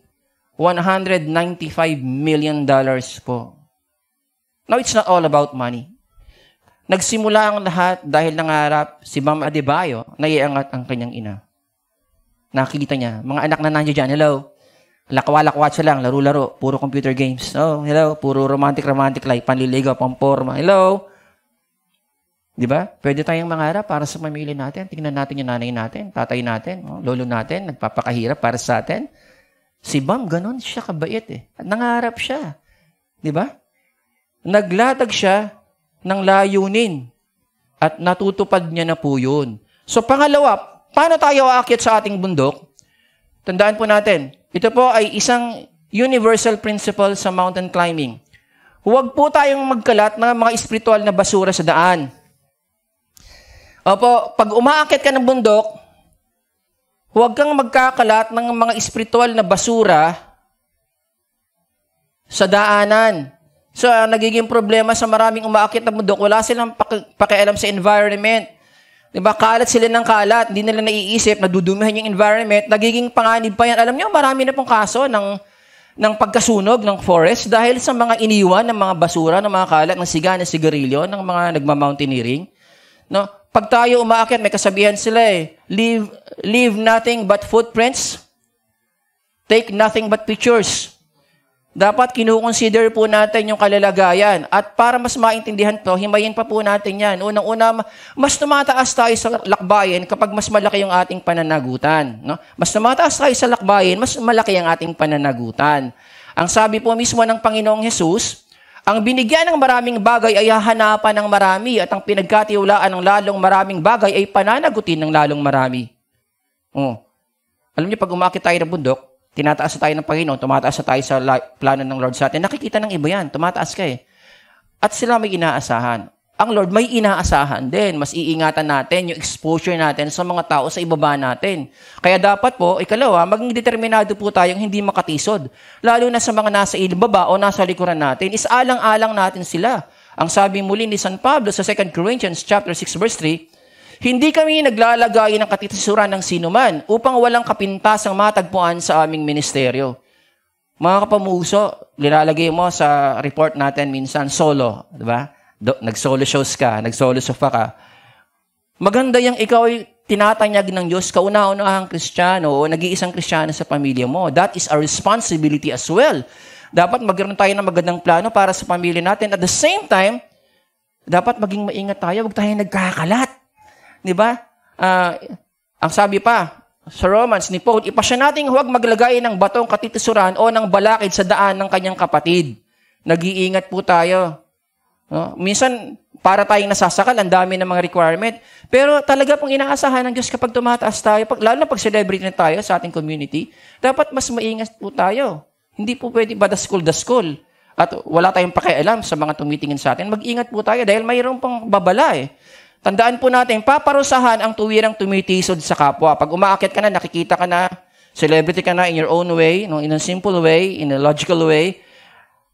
195 million dollars po. Now, it's not all about money. Nagsimula ang lahat dahil nangarap si Ma'am Adebayo na iangat ang kanyang ina. Nakita niya, mga anak na nandiyo dyan, hello, lakwa-lakwa siya lang, laro-laro, puro computer games. Oh, hello, puro romantic-romantic life, panliligaw, pamporma, hello. Di ba? Pwede tayong mangarap para sa pamilya natin. Tingnan natin yung nanay natin, tatay natin, oh, lolo natin, nagpapakahirap para sa atin. Si Bam, ganun siya kabait eh. Nangarap siya. Di ba? Naglatag siya ng layunin at natutupad niya na po yun. So pangalawa, paano tayo aakyat sa ating bundok? Tandaan po natin, ito po ay isang universal principle sa mountain climbing. Huwag po tayong magkalat ng mga espiritual na basura sa daan. Opo, pag umaakyat ka ng bundok, Huwag kang magkakalat ng mga espiritual na basura sa daanan. So, ang ah, nagiging problema sa maraming umaakit na bundok, wala silang paki- pakialam sa environment. Di ba? Kalat sila ng kalat, hindi nila naiisip, nadudumihan yung environment, nagiging panganib pa yan. Alam niyo, marami na pong kaso ng, ng pagkasunog ng forest dahil sa mga iniwan ng mga basura, ng mga kalat, ng siga, ng sigarilyo, ng mga nagmamountaneering. No? Pag tayo umaakyat, may kasabihan sila eh, leave, leave nothing but footprints, take nothing but pictures. Dapat kinukonsider po natin yung kalalagayan. At para mas maintindihan po, himayin pa po natin yan. Unang-una, mas tumataas tayo sa lakbayin kapag mas malaki yung ating pananagutan. No? Mas tumataas tayo sa lakbayin, mas malaki ang ating pananagutan. Ang sabi po mismo ng Panginoong Jesus, ang binigyan ng maraming bagay ay hahanapan ng marami at ang pinagkatiwalaan ng lalong maraming bagay ay pananagutin ng lalong marami. Oh. Alam niyo, pag umakit tayo ng bundok, tinataas tayo ng Panginoon, tumataas tayo sa plano ng Lord sa atin, nakikita ng iba yan, tumataas ka eh. At sila may inaasahan ang Lord may inaasahan din. Mas iingatan natin yung exposure natin sa mga tao sa ibaba natin. Kaya dapat po, ikalawa, maging determinado po tayong hindi makatisod. Lalo na sa mga nasa ilbaba o nasa likuran natin, isalang-alang natin sila. Ang sabi muli ni San Pablo sa 2 Corinthians chapter 6 verse 3, hindi kami naglalagay ng katitisuran ng sinuman upang walang kapintasang matagpuan sa aming ministeryo. Mga kapamuso, nilalagay mo sa report natin minsan solo, di ba? do, nag-solo shows ka, nag-solo sofa ka, maganda yung ikaw ay tinatanyag ng Diyos, kauna ang Kristiyano o nag-iisang Kristiyano sa pamilya mo. That is our responsibility as well. Dapat magkaroon tayo ng magandang plano para sa pamilya natin. At the same time, dapat maging maingat tayo, huwag tayong nagkakalat. Di ba? Uh, ang sabi pa, sa Romans ni Paul, ipasya natin huwag maglagay ng batong katitisuran o ng balakid sa daan ng kanyang kapatid. Nag-iingat po tayo. No? Minsan, para tayong nasasakal, ang dami ng mga requirement. Pero talaga pong inaasahan ng Diyos kapag tumataas tayo, pag, lalo na pag celebrate na tayo sa ating community, dapat mas maingat po tayo. Hindi po pwede ba the school. at wala tayong pakialam sa mga tumitingin sa atin. Mag-ingat po tayo dahil mayroon pong babala eh. Tandaan po natin, paparusahan ang tuwirang tumitisod sa kapwa. Pag umaakit ka na, nakikita ka na, celebrity ka na in your own way, in a simple way, in a logical way,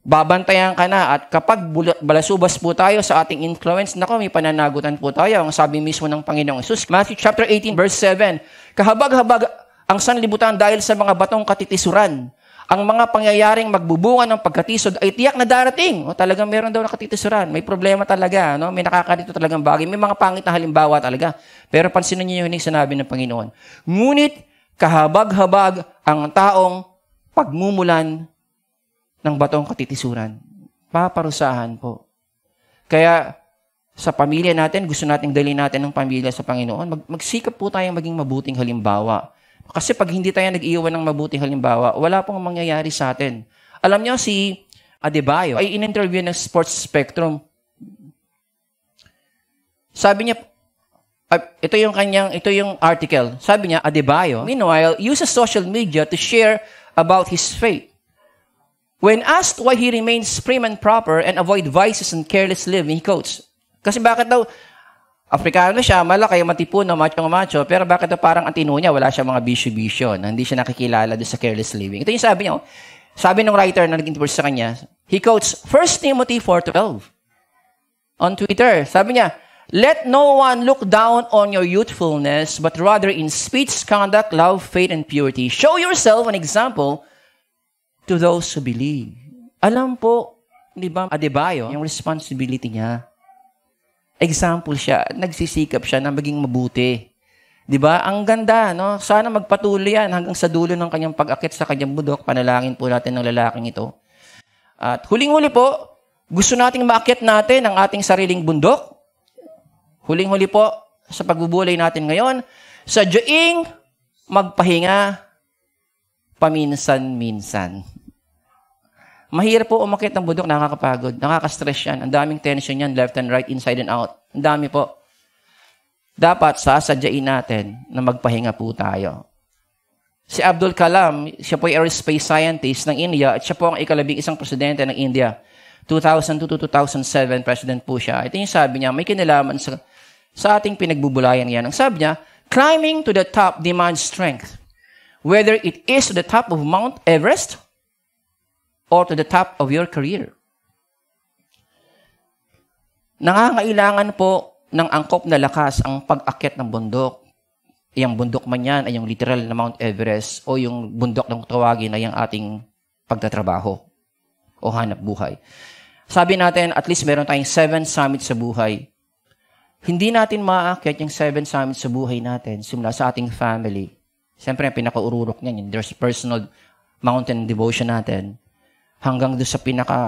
Babantayan ka na at kapag balasubas po tayo sa ating influence, nako may pananagutan po tayo. Ang sabi mismo ng Panginoong Isus, Matthew chapter 18 verse 7, kahabag-habag ang sanlibutan dahil sa mga batong katitisuran. Ang mga pangyayaring magbubunga ng pagkatisod ay tiyak na darating. O, talagang meron daw nakatitisuran. May problema talaga. No? May nakakadito talagang bagay. May mga pangit na halimbawa talaga. Pero pansinin niyo yun yung sinabi ng Panginoon. Ngunit kahabag-habag ang taong pagmumulan ng batong katitisuran. Paparusahan po. Kaya sa pamilya natin, gusto nating dali natin ng pamilya sa Panginoon, mag, magsikap po tayong maging mabuting halimbawa. Kasi pag hindi tayo nag-iwan ng mabuting halimbawa, wala pong mangyayari sa atin. Alam niyo si Adebayo ay in-interview ng Sports Spectrum. Sabi niya, uh, ito yung kanyang, ito yung article. Sabi niya, Adebayo, meanwhile, uses social media to share about his faith. When asked why he remains prim and proper and avoid vices and careless living, he quotes, kasi bakit daw, Afrikano siya, malaki, matipon, macho-macho, pero bakit daw parang antino niya, wala siya mga bisyo-bisyo, na hindi siya nakikilala doon sa careless living. Ito yung sabi niya, oh. sabi ng writer na naging verse sa kanya, he quotes 1 Timothy 4.12 on Twitter. Sabi niya, Let no one look down on your youthfulness, but rather in speech, conduct, love, faith, and purity. Show yourself an example to those who believe. Alam po, di ba, Adebayo, yung responsibility niya. Example siya, nagsisikap siya na maging mabuti. Di ba? Ang ganda, no? Sana magpatuloy yan hanggang sa dulo ng kanyang pag-akit sa kanyang budok. Panalangin po natin ng lalaking ito. At huling-huli po, gusto nating maakit natin ang ating sariling bundok. Huling-huli po, sa pagbubulay natin ngayon, sa Diyuing magpahinga paminsan-minsan. Mahirap po umakit ng bundok, nakakapagod. Nakaka-stress yan. Ang daming tension yan, left and right, inside and out. Ang dami po. Dapat sasadyain natin na magpahinga po tayo. Si Abdul Kalam, siya po ay aerospace scientist ng India at siya po ang ikalabing isang presidente ng India. 2002 to 2007, president po siya. Ito yung sabi niya, may kinalaman sa, sa ating pinagbubulayan yan. Ang sabi niya, climbing to the top demands strength. Whether it is to the top of Mount Everest or to the top of your career. Nangangailangan po ng angkop na lakas ang pag-akyat ng bundok. Iyang bundok man yan ay yung literal na Mount Everest o yung bundok ng tawagin ay ang ating pagtatrabaho o hanap buhay. Sabi natin, at least meron tayong seven summits sa buhay. Hindi natin maaakyat yung seven summits sa buhay natin simula sa ating family. Siyempre, ang pinakaururok niyan, yung there's personal mountain devotion natin hanggang doon sa pinaka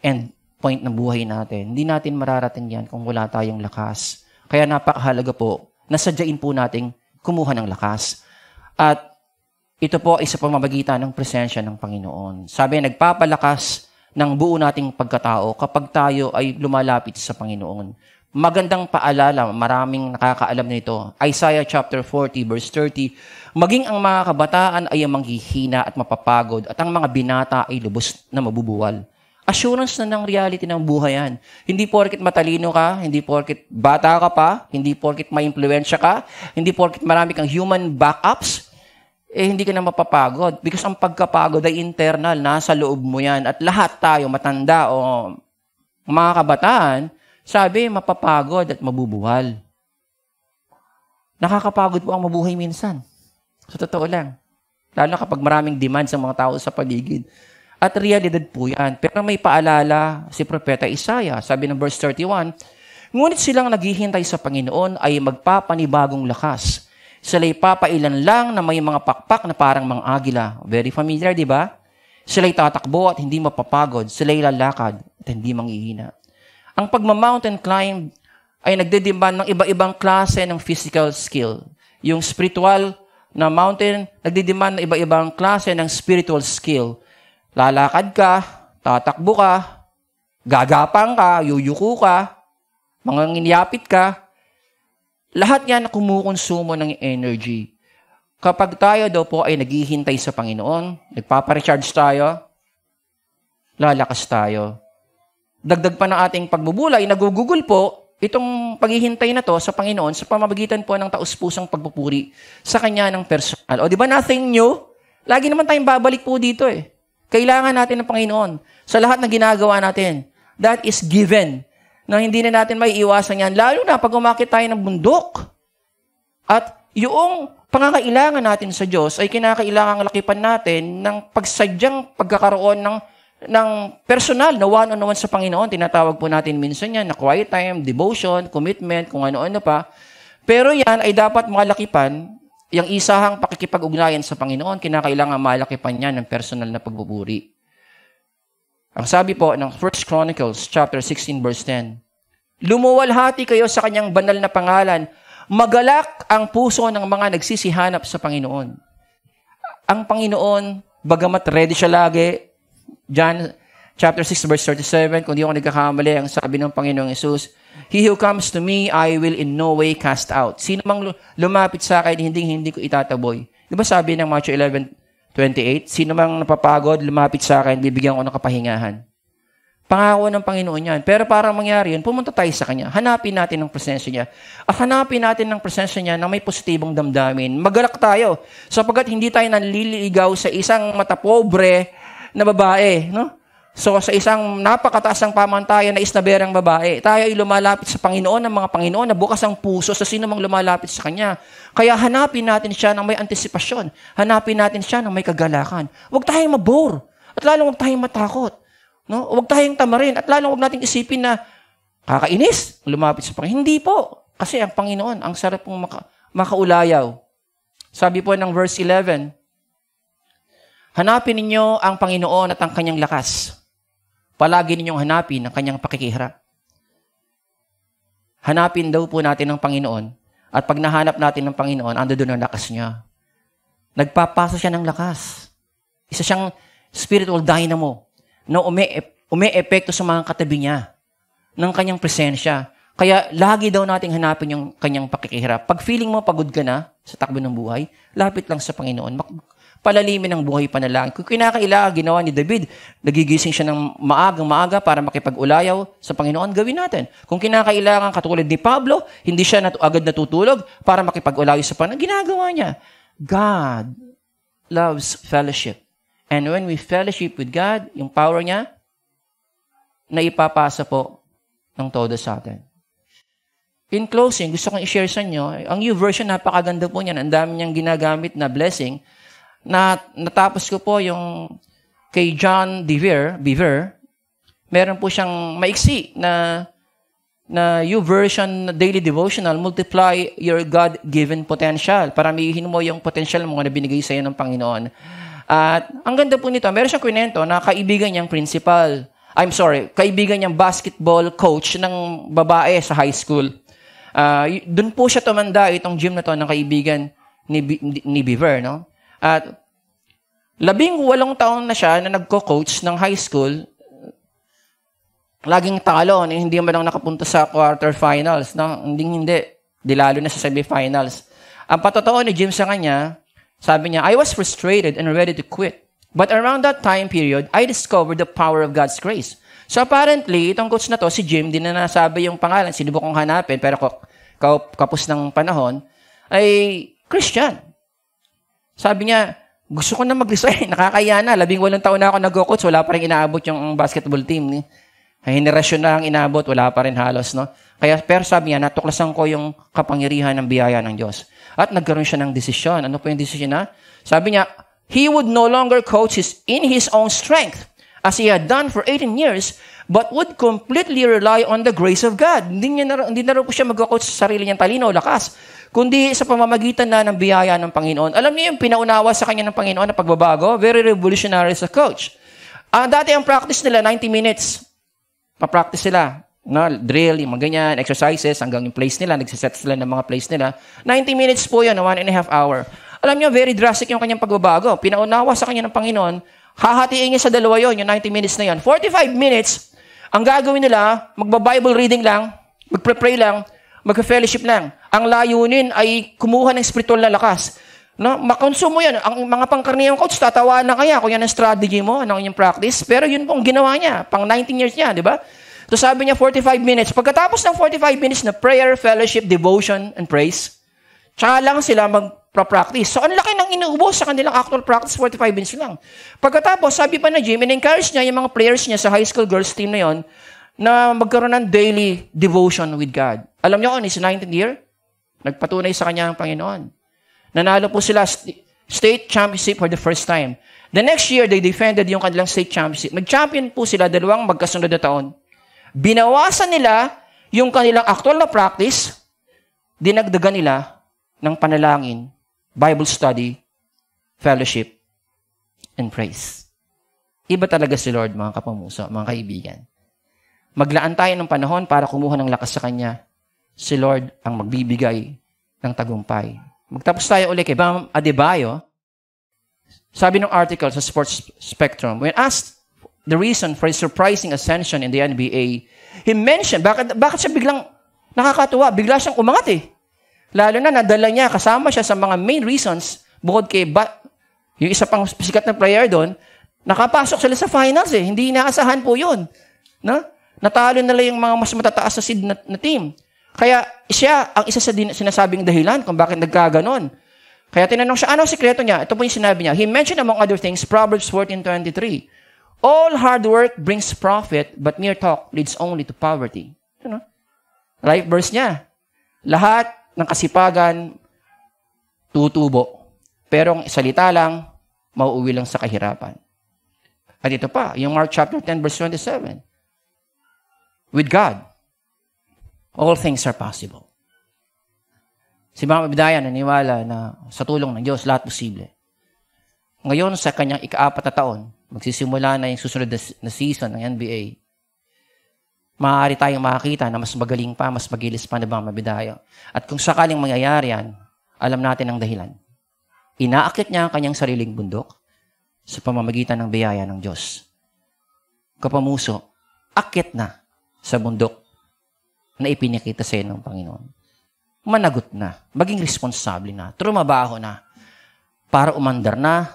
end point ng buhay natin. Hindi natin mararating yan kung wala tayong lakas. Kaya napakahalaga po, na sadyain po nating kumuha ng lakas. At ito po ay sa pamamagitan ng presensya ng Panginoon. Sabi, nagpapalakas ng buo nating pagkatao kapag tayo ay lumalapit sa Panginoon. Magandang paalala, maraming nakakaalam nito. Isaiah chapter 40 verse 30, Maging ang mga kabataan ay manghihina at mapapagod at ang mga binata ay lubos na mabubuwal. Assurance na ng reality ng buhay yan. Hindi porkit matalino ka, hindi porkit bata ka pa, hindi porkit may impluensya ka, hindi porkit marami kang human backups, eh hindi ka na mapapagod. Because ang pagkapagod ay internal, nasa loob mo yan. At lahat tayo, matanda o mga kabataan, sabi, mapapagod at mabubuwal. Nakakapagod po ang mabuhay minsan. Sa totoo lang. Lalo kapag maraming demand sa mga tao sa paligid. At realidad po yan. Pero may paalala si Propeta Isaiah. Sabi ng verse 31, Ngunit silang naghihintay sa Panginoon ay magpapanibagong lakas. Sila papailan lang na may mga pakpak na parang mga agila. Very familiar, di ba? Sila'y tatakbo at hindi mapapagod. Sila'y lalakad at hindi manghihina. Ang pagma-mountain climb ay nagdedemand ng iba-ibang klase ng physical skill. Yung spiritual na mountain, nagdedemand ng iba-ibang klase ng spiritual skill. Lalakad ka, tatakbo ka, gagapang ka, yuyuko ka, manganginyapit ka. Lahat yan kumukonsumo ng energy. Kapag tayo daw po ay naghihintay sa Panginoon, nagpapa-recharge tayo, lalakas tayo dagdag pa ng ating pagbubulay, nagugugol po itong paghihintay na to sa Panginoon sa pamamagitan po ng taus-pusang pagpupuri sa Kanya ng personal. O di ba nothing new? Lagi naman tayong babalik po dito eh. Kailangan natin ng Panginoon sa lahat ng ginagawa natin. That is given na hindi na natin may iwasan yan. Lalo na pag umakit tayo ng bundok. At yung pangangailangan natin sa Diyos ay kinakailangan lakipan natin ng pagsadyang pagkakaroon ng ng personal na one-on-one sa Panginoon. Tinatawag po natin minsan yan na quiet time, devotion, commitment, kung ano-ano pa. Pero yan ay dapat malakipan yung isahang pakikipag-ugnayan sa Panginoon. Kinakailangan malakipan yan ng personal na pagbuburi. Ang sabi po ng 1 Chronicles chapter 16 verse 10, Lumuwalhati kayo sa kanyang banal na pangalan. Magalak ang puso ng mga nagsisihanap sa Panginoon. Ang Panginoon, bagamat ready siya lagi, John chapter 6 verse 37, kung di ako nagkakamali, ang sabi ng Panginoong Yesus, He who comes to me, I will in no way cast out. Sino mang lumapit sa akin, hindi, hindi ko itataboy. Di ba sabi ng Matthew 11:28, sino mang napapagod, lumapit sa akin, bibigyan ko ng kapahingahan. Pangako ng Panginoon yan. Pero para mangyari yun, pumunta tayo sa Kanya. Hanapin natin ang presensya niya. At hanapin natin ang presensya niya na may positibong damdamin. Magalak tayo. Sapagat hindi tayo nanliligaw sa isang matapobre na babae, no? So sa isang napakataas napakataasang pamantayan na isnaberang babae, tayo ay lumalapit sa Panginoon ng mga Panginoon na bukas ang puso sa sino mang lumalapit sa Kanya. Kaya hanapin natin siya ng may antisipasyon. Hanapin natin siya ng may kagalakan. Huwag tayong mabore. At lalong huwag tayong matakot. No? Huwag tayong tamarin. At lalong huwag nating isipin na kakainis, lumapit sa Panginoon. Hindi po. Kasi ang Panginoon, ang sarap pong maka- makaulayaw. Sabi po ng verse 11, Hanapin ninyo ang Panginoon at ang kanyang lakas. Palagi ninyong hanapin ang kanyang pakikihara. Hanapin daw po natin ang Panginoon at pag nahanap natin ng Panginoon, ando doon ang lakas niya. Nagpapasa siya ng lakas. Isa siyang spiritual dynamo na ume-epekto sa mga katabi niya ng kanyang presensya. Kaya lagi daw nating hanapin yung kanyang pakikihirap. Pag feeling mo pagod ka na sa takbo ng buhay, lapit lang sa Panginoon palalimin ng buhay panalangin. Kung kinakailangan ginawa ni David, nagigising siya ng maagang maaga para makipag-ulayaw sa Panginoon, gawin natin. Kung kinakailangan katulad ni Pablo, hindi siya nat- agad natutulog para makipag-ulayaw sa Panginoon, ginagawa niya. God loves fellowship. And when we fellowship with God, yung power niya, na ipapasa po ng todo sa atin. In closing, gusto kong i-share sa inyo, ang new version, napakaganda po niyan. Ang dami niyang ginagamit na blessing na natapos ko po yung kay John Deere, Beaver, meron po siyang maiksi na na you version daily devotional, multiply your God-given potential. Paramihin mo yung potential mo na binigay sa iyo ng Panginoon. At ang ganda po nito, meron siyang kwento na kaibigan niyang principal. I'm sorry, kaibigan niyang basketball coach ng babae sa high school. Uh, ah, doon po siya tumanda itong gym na to ng kaibigan ni, Be- ni Beaver, no? At labing walong taon na siya na nagko-coach ng high school, laging talo, hindi man lang nakapunta sa quarterfinals. No? Hindi, hindi. dilalo na sa semifinals. Ang patotoo ni Jim sa kanya, sabi niya, I was frustrated and ready to quit. But around that time period, I discovered the power of God's grace. So apparently, itong coach na to, si Jim, di na nasabi yung pangalan, sinubok kong hanapin, pero kapos ng panahon, ay Christian. Sabi niya, gusto ko na mag-resign. Eh, nakakaya na. Labing walong taon na ako nag-coach. Wala pa rin inaabot yung basketball team. Ni. Henerasyon na ang inaabot. Wala pa rin halos. No? Kaya, pero sabi niya, natuklasan ko yung kapangyarihan ng biyaya ng Diyos. At nagkaroon siya ng desisyon. Ano po yung desisyon na? Sabi niya, he would no longer coach his, in his own strength as he had done for 18 years, but would completely rely on the grace of God. Hindi, niya na, hindi na rin po siya mag-coach sa sarili niyang talino o lakas, kundi sa pamamagitan na ng biyaya ng Panginoon. Alam niyo yung pinaunawa sa kanya ng Panginoon na pagbabago, very revolutionary sa coach. Ang uh, dati ang practice nila, 90 minutes. Pa-practice sila. No, drill, yung mga ganyan, exercises, hanggang yung place nila, nagsiset sila ng mga place nila. 90 minutes po yun, one and a half hour. Alam niyo, very drastic yung kanyang pagbabago. Pinaunawa sa kanya ng Panginoon, hahatiin niya sa dalawa yon yung 90 minutes na yon. 45 minutes, ang gagawin nila, magba-Bible reading lang, magpre-pray lang, magka-fellowship lang. Ang layunin ay kumuha ng spiritual na lakas. No, makonsume mo yan. Ang mga pangkarniyang coach, tatawa na kaya kung yan ang strategy mo, anong inyong practice. Pero yun pong ginawa niya, pang 19 years niya, di ba? So sabi niya, 45 minutes. Pagkatapos ng 45 minutes na prayer, fellowship, devotion, and praise, Tsaka lang sila mag practice So, ang laki ng inuubos sa kanilang actual practice, 45 minutes lang. Pagkatapos, sabi pa na Jim, in-encourage niya yung mga players niya sa high school girls team na yon na magkaroon ng daily devotion with God. Alam niyo on his 19th year, nagpatunay sa kanya ang Panginoon. Nanalo po sila st- state championship for the first time. The next year, they defended yung kanilang state championship. Nag-champion po sila dalawang magkasunod na taon. Binawasan nila yung kanilang actual na practice, dinagdagan nila ng panalangin, Bible study, fellowship, and praise. Iba talaga si Lord, mga kapamuso, mga kaibigan. Maglaan tayo ng panahon para kumuha ng lakas sa Kanya. Si Lord ang magbibigay ng tagumpay. Magtapos tayo ulit kay Bam Adebayo. Sabi ng article sa Sports Spectrum, when asked the reason for his surprising ascension in the NBA, he mentioned, bakit, bakit siya biglang nakakatuwa, bigla siyang umangat eh. Lalo na nadala niya, kasama siya sa mga main reasons, bukod kay ba, yung isa pang sikat na player doon, nakapasok sila sa finals eh. Hindi inaasahan po yun. No? Natalo nila yung mga mas matataas sa seed na, na team. Kaya siya ang isa sa din, sinasabing dahilan kung bakit nagkaganon. Kaya tinanong siya, ano sikreto niya? Ito po yung sinabi niya. He mentioned among other things, Proverbs 14.23, All hard work brings profit, but mere talk leads only to poverty. You know? Life verse niya. Lahat ng kasipagan, tutubo. Pero ang salita lang, mauuwi lang sa kahirapan. At ito pa, yung Mark chapter 10 verse 27. With God, all things are possible. Si Mama Bidaya naniwala na sa tulong ng Diyos, lahat posible. Ngayon, sa kanyang ikaapat na taon, magsisimula na yung susunod na season ng NBA, maaari tayong makakita na mas magaling pa, mas magilis pa na bang mabidayo. At kung sakaling mangyayari yan, alam natin ang dahilan. Inaakit niya ang kanyang sariling bundok sa pamamagitan ng biyaya ng Diyos. Kapamuso, akit na sa bundok na ipinikita sa inyo ng Panginoon. Managot na, maging responsable na, trumabaho na, para umandar na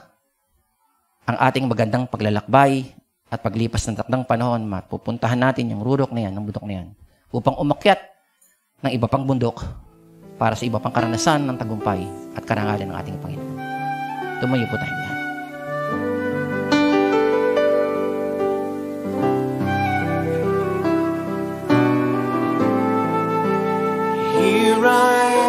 ang ating magandang paglalakbay at paglipas ng takdang panahon, mapupuntahan natin yung rurok na yan, ng bundok na yan, upang umakyat ng iba pang bundok para sa iba pang karanasan ng tagumpay at karangalan ng ating Panginoon. Tumayo po tayo Here I am.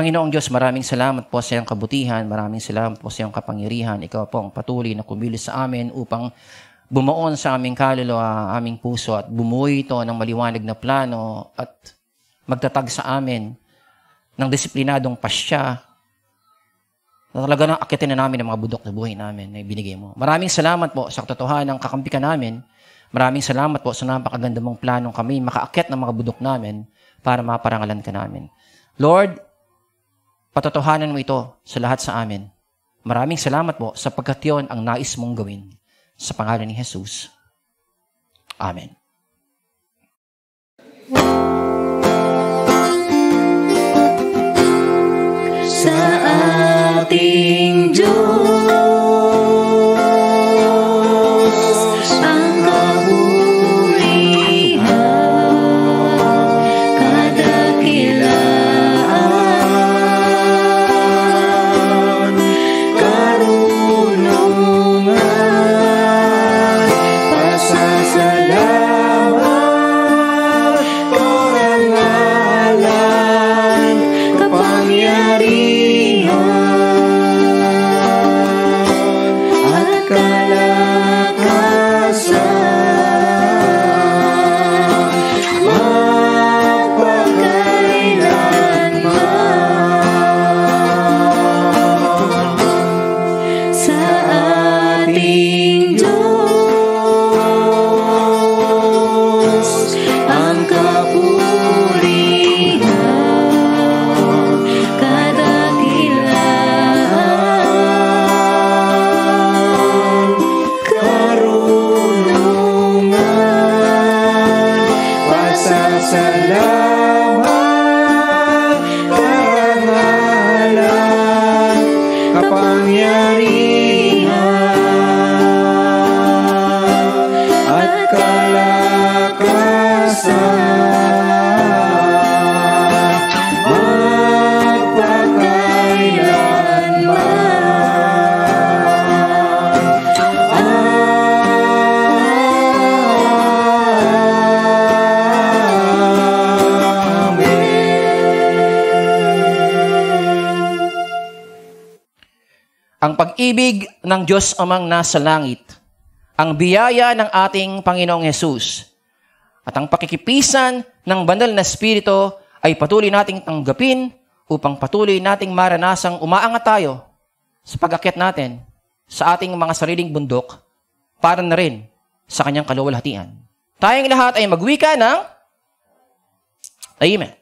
Panginoong Diyos, maraming salamat po sa iyong kabutihan, maraming salamat po sa iyong kapangyarihan. Ikaw po ang patuloy na kumilos sa amin upang bumaon sa aming kaluluwa, aming puso at bumuo ito ng maliwanag na plano at magtatag sa amin ng disiplinadong pasya na talaga na akitin na namin ang mga budok na buhay namin na ibinigay mo. Maraming salamat po sa katotohanan ng kakampi ka namin. Maraming salamat po sa napakaganda mong planong kami makaakit ng mga budok namin para maparangalan ka namin. Lord, Patotohanan mo ito sa lahat sa amin. Maraming salamat po sapagkat yon ang nais mong gawin. Sa pangalan ni Jesus. Amen. Sa ating Diyos pag-ibig ng Diyos amang nasa langit, ang biyaya ng ating Panginoong Yesus, at ang pakikipisan ng banal na Espiritu ay patuloy nating tanggapin upang patuloy nating maranasang umaangat tayo sa pag-akyat natin sa ating mga sariling bundok para na rin sa kanyang kaluwalhatian. Tayong lahat ay magwika ng Amen.